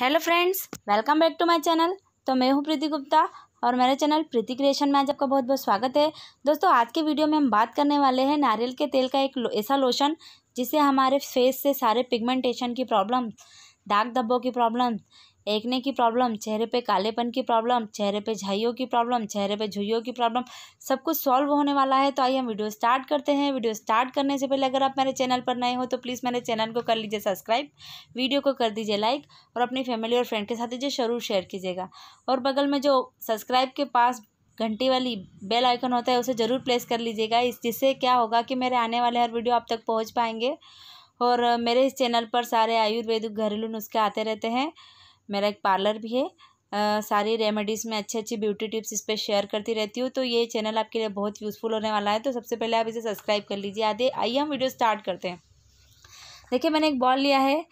hello friends welcome back to my channel तो मैं हूं प्रीति गुप्ता और मेरे चैनल प्रीति क्रिएशन में आज आपका बहुत बहुत स्वागत है दोस्तों आज के वीडियो में हम बात करने वाले हैं नारियल के तेल का एक लो, ऐसा लोशन जिससे हमारे फेस से सारे पिगमेंटेशन की प्रॉब्लम दाग धब्बों की प्रॉब्लम एकने की प्रॉब्लम चेहरे पे कालेपन की प्रॉब्लम चेहरे पे झाइयों की प्रॉब्लम चेहरे पे झुइयों की प्रॉब्लम सब कुछ सॉल्व होने वाला है तो आइए हम वीडियो स्टार्ट करते हैं वीडियो स्टार्ट करने से पहले अगर आप मेरे चैनल पर नए हो तो प्लीज़ मेरे चैनल को कर लीजिए सब्सक्राइब वीडियो को कर दीजिए लाइक और अपनी फैमिली और फ्रेंड के साथ दीजिए ज़रूर शेयर कीजिएगा और बगल में जो सब्सक्राइब के पास घंटी वाली बेल आइकन होता है उसे ज़रूर प्लेस कर लीजिएगा इस जिससे क्या होगा कि मेरे आने वाले हर वीडियो आप तक पहुँच पाएंगे और मेरे इस चैनल पर सारे आयुर्वेदिक घरेलू नुस्खे आते रहते हैं मेरा एक पार्लर भी है आ, सारी रेमेडीज़ में अच्छी अच्छी ब्यूटी टिप्स इस पर शेयर करती रहती हूँ तो ये चैनल आपके लिए बहुत यूज़फुल होने वाला है तो सबसे पहले आप इसे सब्सक्राइब कर लीजिए आधे आइए हम वीडियो स्टार्ट करते हैं देखिए मैंने एक बॉल लिया है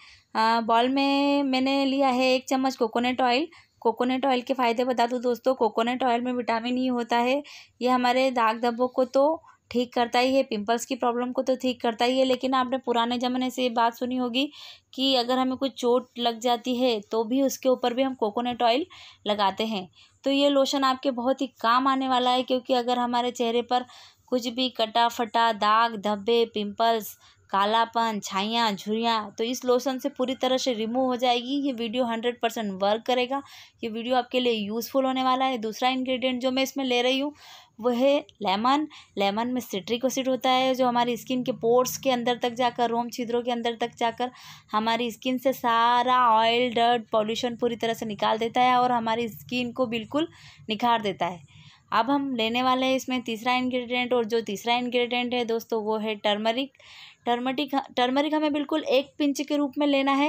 बॉल में मैंने लिया है एक चम्मच कोकोनट ऑयल कोकोनट ऑयल के फ़ायदे बता दूँ दोस्तों कोकोनट ऑयल में विटामिन ई e होता है ये हमारे दाग धब्बों को तो ठीक करता ही है पिंपल्स की प्रॉब्लम को तो ठीक करता ही है लेकिन आपने पुराने ज़माने से ये बात सुनी होगी कि अगर हमें कुछ चोट लग जाती है तो भी उसके ऊपर भी हम कोकोनट ऑयल लगाते हैं तो ये लोशन आपके बहुत ही काम आने वाला है क्योंकि अगर हमारे चेहरे पर कुछ भी कटा फटा दाग धब्बे पिंपल्स कालापन छाइयाँ झुरियाँ तो इस लोशन से पूरी तरह से रिमूव हो जाएगी ये वीडियो हंड्रेड परसेंट वर्क करेगा ये वीडियो आपके लिए यूज़फुल होने वाला है दूसरा इंग्रेडिएंट जो मैं इसमें ले रही हूँ वो है लेमन लेमन में सिट्रिक एसिड होता है जो हमारी स्किन के पोर्ट्स के अंदर तक जाकर रोम छिद्रों के अंदर तक जाकर हमारी स्किन से सारा ऑयल डर्ट पॉल्यूशन पूरी तरह से निकाल देता है और हमारी स्किन को बिल्कुल निखार देता है अब हम लेने वाले हैं इसमें तीसरा इंग्रेडिएंट और जो तीसरा इंग्रेडिएंट है दोस्तों वो है टर्मरिक टर्मरिक टर्मरिक हमें बिल्कुल एक पिंच के रूप में लेना है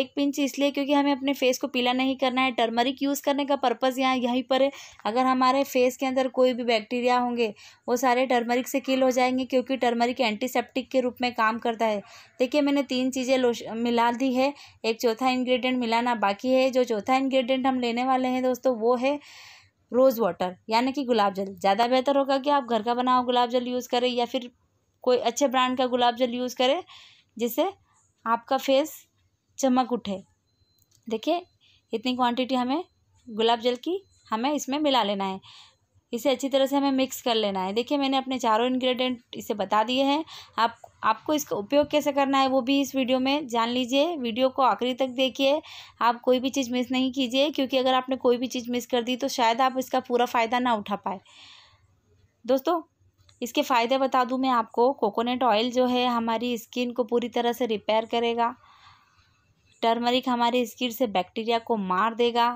एक पिंच इसलिए क्योंकि हमें अपने फेस को पीला नहीं करना है टर्मरिक यूज़ करने का पर्पज़ यहाँ यहीं पर है अगर हमारे फेस के अंदर कोई भी बैक्टीरिया होंगे वो सारे टर्मरिक से किल हो जाएंगे क्योंकि टर्मरिक एंटीसेप्टिक के रूप में काम करता है देखिए मैंने तीन चीज़ें मिला दी है एक चौथा इन्ग्रीडियंट मिलाना बाकी है जो चौथा इन्ग्रीडियंट हम लेने वाले हैं दोस्तों वो है रोज़ वाटर यानी कि गुलाब जल ज़्यादा बेहतर होगा कि आप घर का बनाओ गुलाब जल यूज़ करें या फिर कोई अच्छे ब्रांड का गुलाब जल यूज़ करें जिससे आपका फेस चमक उठे देखिए इतनी क्वांटिटी हमें गुलाब जल की हमें इसमें मिला लेना है इसे अच्छी तरह से हमें मिक्स कर लेना है देखिए मैंने अपने चारों इंग्रेडिएंट इसे बता दिए हैं आप आपको इसका उपयोग कैसे करना है वो भी इस वीडियो में जान लीजिए वीडियो को आखिरी तक देखिए आप कोई भी चीज़ मिस नहीं कीजिए क्योंकि अगर आपने कोई भी चीज़ मिस कर दी तो शायद आप इसका पूरा फ़ायदा ना उठा पाए दोस्तों इसके फ़ायदे बता दूँ मैं आपको कोकोनट ऑयल जो है हमारी स्किन को पूरी तरह से रिपेयर करेगा टर्मरिक हमारी स्किन से बैक्टीरिया को मार देगा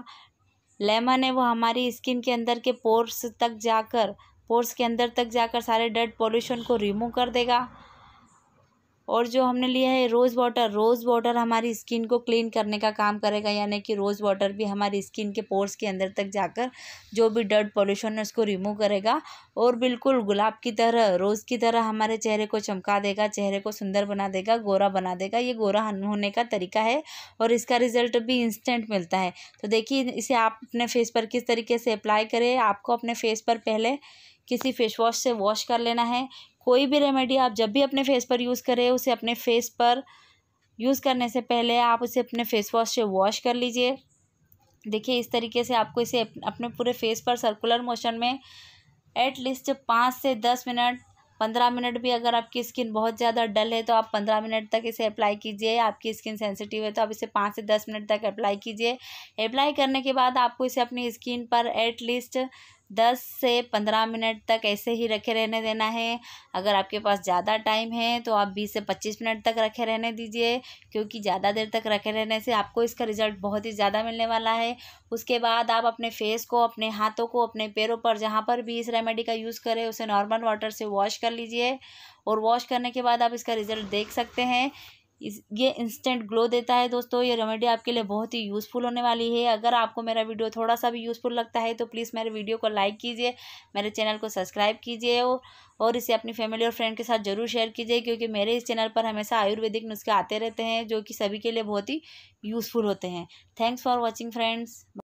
लेमन है वो हमारी स्किन के अंदर के पोर्स तक जाकर पोर्स के अंदर तक जाकर सारे डर्ट पोल्यूशन को रिमूव कर देगा और जो हमने लिया है रोज़ वाटर रोज़ वाटर हमारी स्किन को क्लीन करने का काम करेगा यानी कि रोज़ वाटर भी हमारी स्किन के पोर्स के अंदर तक जाकर जो भी डर्ट पॉल्यूशन है उसको रिमूव करेगा और बिल्कुल गुलाब की तरह रोज़ की तरह हमारे चेहरे को चमका देगा चेहरे को सुंदर बना देगा गोरा बना देगा ये गोरा होने का तरीका है और इसका रिजल्ट भी इंस्टेंट मिलता है तो देखिए इसे आप अपने फेस पर किस तरीके से अप्लाई करें आपको अपने फेस पर पहले किसी फेस वॉश से वॉश कर लेना है कोई भी रेमेडी आप जब भी अपने फेस पर यूज़ करें उसे अपने फेस पर यूज़ करने से पहले आप उसे अपने फेस वॉश से वॉश कर लीजिए देखिए इस तरीके से आपको इसे अपने पूरे फेस पर सर्कुलर मोशन में एटलीस्ट पाँच से दस मिनट पंद्रह मिनट भी अगर आपकी स्किन बहुत ज़्यादा डल है तो आप पंद्रह मिनट तक इसे अप्लाई कीजिए आपकी स्किन सेंसिटिव है तो आप इसे पाँच से दस मिनट तक अप्लाई कीजिए अप्लाई करने के बाद आपको इसे अपनी स्किन पर एटलीस्ट दस से पंद्रह मिनट तक ऐसे ही रखे रहने देना है अगर आपके पास ज़्यादा टाइम है तो आप बीस से पच्चीस मिनट तक रखे रहने दीजिए क्योंकि ज़्यादा देर तक रखे रहने से आपको इसका रिज़ल्ट बहुत ही ज़्यादा मिलने वाला है उसके बाद आप अपने फेस को अपने हाथों को अपने पैरों पर जहाँ पर भी इस रेमेडी का यूज़ करें उसे नॉर्मल वाटर से वॉश कर लीजिए और वॉश करने के बाद आप इसका रिज़ल्ट देख सकते हैं इस ये इंस्टेंट ग्लो देता है दोस्तों ये रेमेडी आपके लिए बहुत ही यूज़फुल होने वाली है अगर आपको मेरा वीडियो थोड़ा सा भी यूज़फुल लगता है तो प्लीज़ मेरे वीडियो को लाइक कीजिए मेरे चैनल को सब्सक्राइब कीजिए और इसे अपनी फैमिली और फ्रेंड के साथ ज़रूर शेयर कीजिए क्योंकि मेरे इस चैनल पर हमेशा आयुर्वेदिक नुस्खे आते रहते हैं जो कि सभी के लिए बहुत ही यूज़फुल होते हैं थैंक्स फॉर वॉचिंग फ्रेंड्स